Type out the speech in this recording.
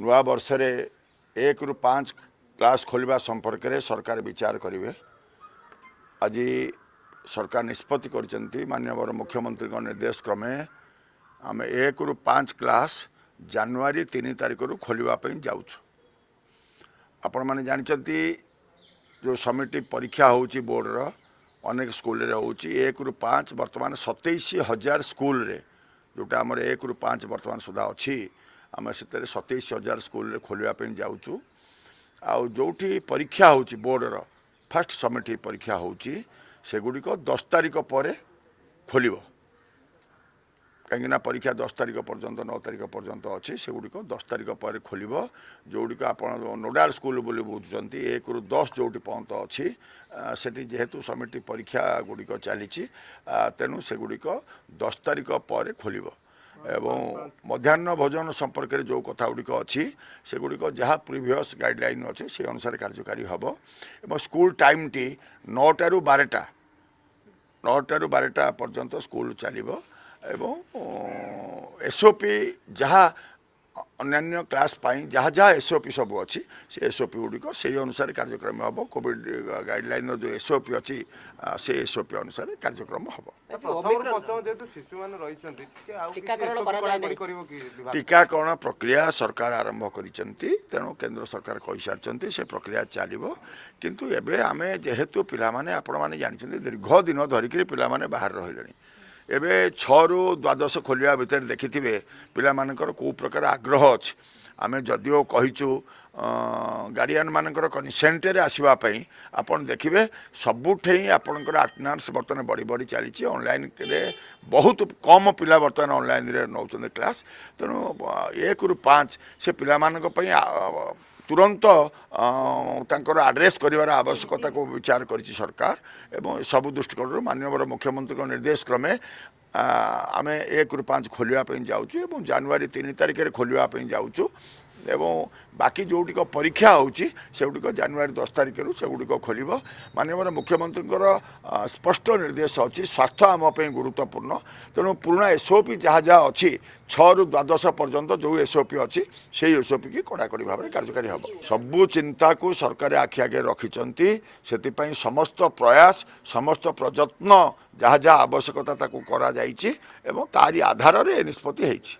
ନୂଆ ବର୍ଷରେ ଏକରୁ ପାଞ୍ଚ କ୍ଲାସ୍ ଖୋଲିବା ସମ୍ପର୍କରେ ସରକାର ବିଚାର କରିବେ ଆଜି ସରକାର ନିଷ୍ପତ୍ତି କରିଛନ୍ତି ମାନ୍ୟବର ମୁଖ୍ୟମନ୍ତ୍ରୀଙ୍କ ନିର୍ଦ୍ଦେଶ କ୍ରମେ ଆମେ ଏକରୁ ପାଞ୍ଚ କ୍ଲାସ୍ ଜାନୁଆରୀ ତିନି ତାରିଖରୁ ଖୋଲିବା ପାଇଁ ଯାଉଛୁ ଆପଣମାନେ ଜାଣିଛନ୍ତି ଯେଉଁ ସମିଟି ପରୀକ୍ଷା ହେଉଛି ବୋର୍ଡ଼ର ଅନେକ ସ୍କୁଲରେ ହେଉଛି ଏକରୁ ପାଞ୍ଚ ବର୍ତ୍ତମାନ ସତେଇଶ ହଜାର ସ୍କୁଲରେ ଯେଉଁଟା ଆମର ଏକରୁ ପାଞ୍ଚ ବର୍ତ୍ତମାନ ସୁଦ୍ଧା ଅଛି ଆମେ ସେଥିରେ ସତେଇଶ ହଜାର ସ୍କୁଲରେ ଖୋଲିବା ପାଇଁ ଯାଉଛୁ ଆଉ ଯେଉଁଠି ପରୀକ୍ଷା ହେଉଛି ବୋର୍ଡ଼ର ଫାର୍ଷ୍ଟ ସମିଟ୍ ପରୀକ୍ଷା ହେଉଛି ସେଗୁଡ଼ିକ ଦଶ ତାରିଖ ପରେ ଖୋଲିବ କାହିଁକିନା ପରୀକ୍ଷା ଦଶ ତାରିଖ ପର୍ଯ୍ୟନ୍ତ ନଅ ତାରିଖ ପର୍ଯ୍ୟନ୍ତ ଅଛି ସେଗୁଡ଼ିକ ଦଶ ତାରିଖ ପରେ ଖୋଲିବ ଯେଉଁଗୁଡ଼ିକ ଆପଣ ନୋଡ଼ାଲ ସ୍କୁଲ ବୋଲି ବୁଝୁଛନ୍ତି ଏକରୁ ଦଶ ଯେଉଁଠି ପର୍ଯ୍ୟନ୍ତ ଅଛି ସେଠି ଯେହେତୁ ସମିଟି ପରୀକ୍ଷା ଗୁଡ଼ିକ ଚାଲିଛି ତେଣୁ ସେଗୁଡ଼ିକ ଦଶ ତାରିଖ ପରେ ଖୋଲିବ ଏବଂ ମଧ୍ୟାହ୍ନ ଭୋଜନ ସମ୍ପର୍କରେ ଯେଉଁ କଥା ଗୁଡ଼ିକ ଅଛି ସେଗୁଡ଼ିକ ଯାହା ପ୍ରିଭିଅସ୍ ଗାଇଡ଼ଲାଇନ୍ ଅଛି ସେ ଅନୁସାରେ କାର୍ଯ୍ୟକାରୀ ହେବ ଏବଂ ସ୍କୁଲ ଟାଇମ୍ଟି ନଅଟାରୁ ବାରଟା ନଅଟାରୁ ବାରଟା ପର୍ଯ୍ୟନ୍ତ ସ୍କୁଲ ଚାଲିବ ଏବଂ ଏସ୍ଓପି ଯାହା ଅନ୍ୟାନ୍ୟ କ୍ଲାସ୍ ପାଇଁ ଯାହା ଯାହା ଏସ୍ଓପି ସବୁ ଅଛି ସେ ଏସ୍ଓପି ଗୁଡ଼ିକ ସେଇ ଅନୁସାରେ କାର୍ଯ୍ୟକ୍ରମ ହେବ କୋଭିଡ଼ ଗାଇଡ଼ଲାଇନ୍ର ଯେଉଁ ଏସ୍ଓପି ଅଛି ସେ ଏସ୍ଓପି ଅନୁସାରେ କାର୍ଯ୍ୟକ୍ରମ ହେବ ଟିକାକରଣ ପ୍ରକ୍ରିୟା ସରକାର ଆରମ୍ଭ କରିଛନ୍ତି ତେଣୁ କେନ୍ଦ୍ର ସରକାର କହିସାରିଛନ୍ତି ସେ ପ୍ରକ୍ରିୟା ଚାଲିବ କିନ୍ତୁ ଏବେ ଆମେ ଯେହେତୁ ପିଲାମାନେ ଆପଣମାନେ ଜାଣିଛନ୍ତି ଦୀର୍ଘ ଦିନ ଧରିକିରି ପିଲାମାନେ ବାହାରେ ରହିଲେଣି ଏବେ ଛଅରୁ ଦ୍ୱାଦଶ ଖୋଲିବା ଭିତରେ ଦେଖିଥିବେ ପିଲାମାନଙ୍କର କେଉଁ ପ୍ରକାର ଆଗ୍ରହ ଅଛି ଆମେ ଯଦିଓ କହିଛୁ ଗାର୍ଡିଆନମାନଙ୍କର କନିସେଣ୍ଟରେ ଆସିବା ପାଇଁ ଆପଣ ଦେଖିବେ ସବୁଠେଇ ଆପଣଙ୍କର ଆଟେଣ୍ଡାନ୍ସ ବର୍ତ୍ତମାନ ବଢ଼ି ବଢ଼ି ଚାଲିଛି ଅନଲାଇନ୍ରେ ବହୁତ କମ୍ ପିଲା ବର୍ତ୍ତମାନ ଅନଲାଇନ୍ରେ ନେଉଛନ୍ତି କ୍ଲାସ୍ ତେଣୁ ଏକରୁ ପାଞ୍ଚ ସେ ପିଲାମାନଙ୍କ ପାଇଁ ତୁରନ୍ତ ତାଙ୍କର ଆଡ୍ରେସ୍ କରିବାର ଆବଶ୍ୟକତାକୁ ବିଚାର କରିଛି ସରକାର ଏବଂ ସବୁ ଦୃଷ୍ଟିକୋଣରୁ ମାନ୍ୟବର ମୁଖ୍ୟମନ୍ତ୍ରୀଙ୍କ ନିର୍ଦ୍ଦେଶ କ୍ରମେ ଆମେ ଏକରୁ ପାଞ୍ଚ ଖୋଲିବା ପାଇଁ ଯାଉଛୁ ଏବଂ ଜାନୁଆରୀ ତିନି ତାରିଖରେ ଖୋଲିବା ପାଇଁ ଯାଉଛୁ ଏବଂ ବାକି ଯେଉଁଗୁଡ଼ିକ ପରୀକ୍ଷା ହେଉଛି ସେଗୁଡ଼ିକ ଜାନୁଆରୀ ଦଶ ତାରିଖରୁ ସେଗୁଡ଼ିକ ଖୋଲିବ ମାନ୍ୟବର ମୁଖ୍ୟମନ୍ତ୍ରୀଙ୍କର ସ୍ପଷ୍ଟ ନିର୍ଦ୍ଦେଶ ଅଛି ସ୍ୱାସ୍ଥ୍ୟ ଆମ ପାଇଁ ଗୁରୁତ୍ୱପୂର୍ଣ୍ଣ ତେଣୁ ପୁରୁଣା ଏସ୍ଓପି ଯାହା ଯାହା ଅଛି ଛଅରୁ ଦ୍ୱାଦଶ ପର୍ଯ୍ୟନ୍ତ ଯେଉଁ ଏସ୍ଓପି ଅଛି ସେଇ ଏସ୍ଓପିକି କଡ଼ାକଡ଼ି ଭାବରେ କାର୍ଯ୍ୟକାରୀ ହେବ ସବୁ ଚିନ୍ତାକୁ ସରକାର ଆଖି ଆଗରେ ରଖିଛନ୍ତି ସେଥିପାଇଁ ସମସ୍ତ ପ୍ରୟାସ ସମସ୍ତ ପ୍ରଯତ୍ନ ଯାହା ଯାହା ଆବଶ୍ୟକତା ତାକୁ କରାଯାଇଛି ଏବଂ ତାରି ଆଧାରରେ ଏ ନିଷ୍ପତ୍ତି ହୋଇଛି